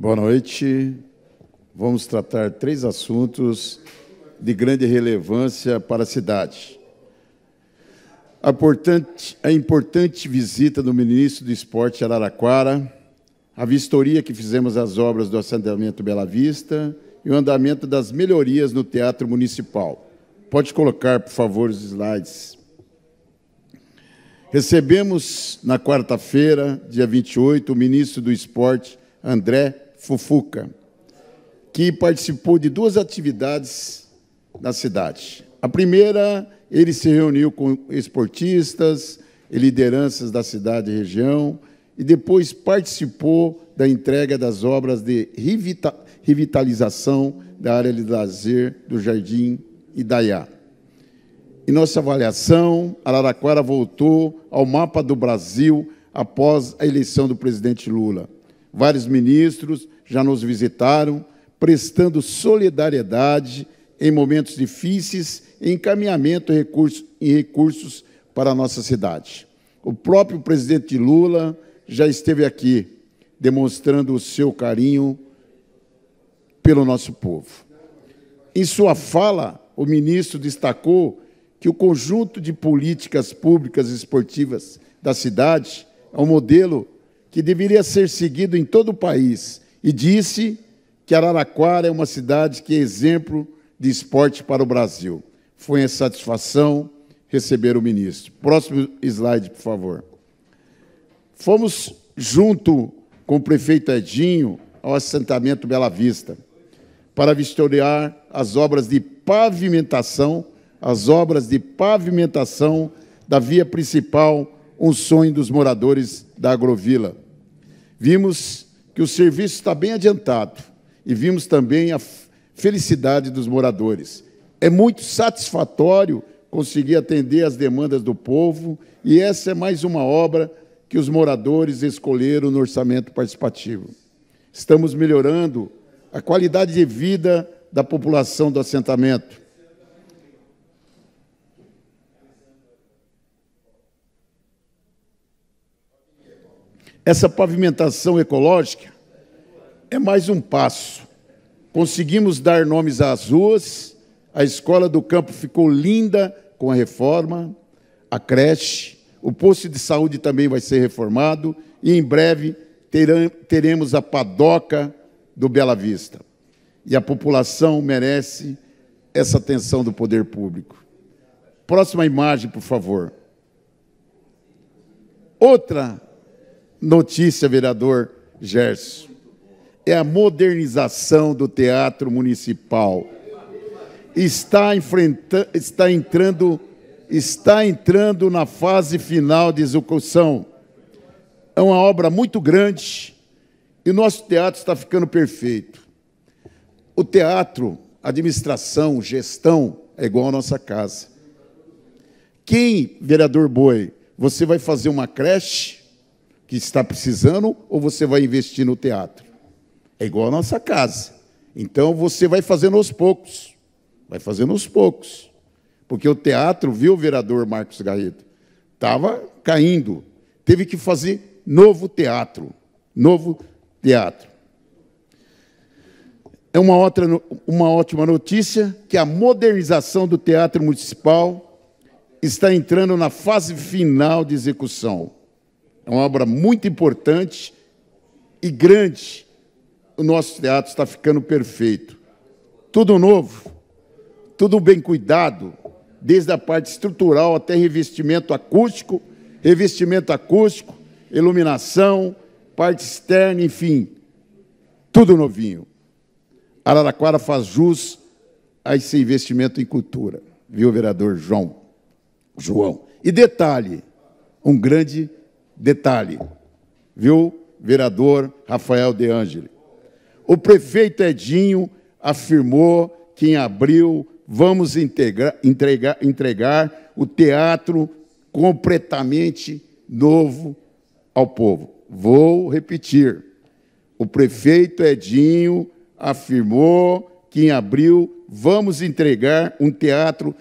Boa noite. Vamos tratar três assuntos de grande relevância para a cidade. A importante, a importante visita do ministro do Esporte Araraquara, a vistoria que fizemos às obras do assentamento Bela Vista e o andamento das melhorias no Teatro Municipal. Pode colocar, por favor, os slides. Recebemos na quarta-feira, dia 28, o ministro do Esporte, André Fufuca, que participou de duas atividades na cidade. A primeira, ele se reuniu com esportistas e lideranças da cidade e região e depois participou da entrega das obras de revitalização da área de lazer do Jardim Idaiá. Em nossa avaliação, Araraquara voltou ao mapa do Brasil após a eleição do presidente Lula Vários ministros já nos visitaram, prestando solidariedade em momentos difíceis, encaminhamento em recursos para a nossa cidade. O próprio presidente Lula já esteve aqui, demonstrando o seu carinho pelo nosso povo. Em sua fala, o ministro destacou que o conjunto de políticas públicas esportivas da cidade é um modelo que deveria ser seguido em todo o país e disse que Araraquara é uma cidade que é exemplo de esporte para o Brasil. Foi uma satisfação receber o ministro. Próximo slide, por favor. Fomos junto com o prefeito Edinho ao assentamento Bela Vista para vistoriar as obras de pavimentação, as obras de pavimentação da via principal um sonho dos moradores da agrovila. Vimos que o serviço está bem adiantado e vimos também a felicidade dos moradores. É muito satisfatório conseguir atender às demandas do povo e essa é mais uma obra que os moradores escolheram no orçamento participativo. Estamos melhorando a qualidade de vida da população do assentamento. Essa pavimentação ecológica é mais um passo. Conseguimos dar nomes às ruas, a escola do campo ficou linda com a reforma, a creche, o posto de saúde também vai ser reformado e em breve teremos a padoca do Bela Vista. E a população merece essa atenção do poder público. Próxima imagem, por favor. Outra notícia, vereador Gerson. É a modernização do teatro municipal. Está, está, entrando, está entrando na fase final de execução. É uma obra muito grande e o nosso teatro está ficando perfeito. O teatro, administração, gestão é igual a nossa casa. Quem, vereador Boi, você vai fazer uma creche? que está precisando ou você vai investir no teatro? É igual a nossa casa. Então você vai fazendo aos poucos. Vai fazendo aos poucos. Porque o teatro, viu, vereador Marcos Garrido? Estava caindo. Teve que fazer novo teatro. Novo teatro. É uma, outra, uma ótima notícia que a modernização do Teatro Municipal está entrando na fase final de execução. É uma obra muito importante e grande. O nosso teatro está ficando perfeito. Tudo novo, tudo bem cuidado, desde a parte estrutural até revestimento acústico, revestimento acústico, iluminação, parte externa, enfim, tudo novinho. Araraquara faz jus a esse investimento em cultura, viu, vereador João? João. E detalhe, um grande Detalhe, viu, vereador Rafael De Angeli? O prefeito Edinho afirmou que em abril vamos integrar, entregar, entregar o teatro completamente novo ao povo. Vou repetir. O prefeito Edinho afirmou que em abril vamos entregar um teatro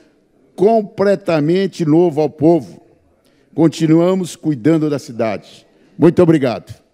completamente novo ao povo continuamos cuidando da cidade. Muito obrigado.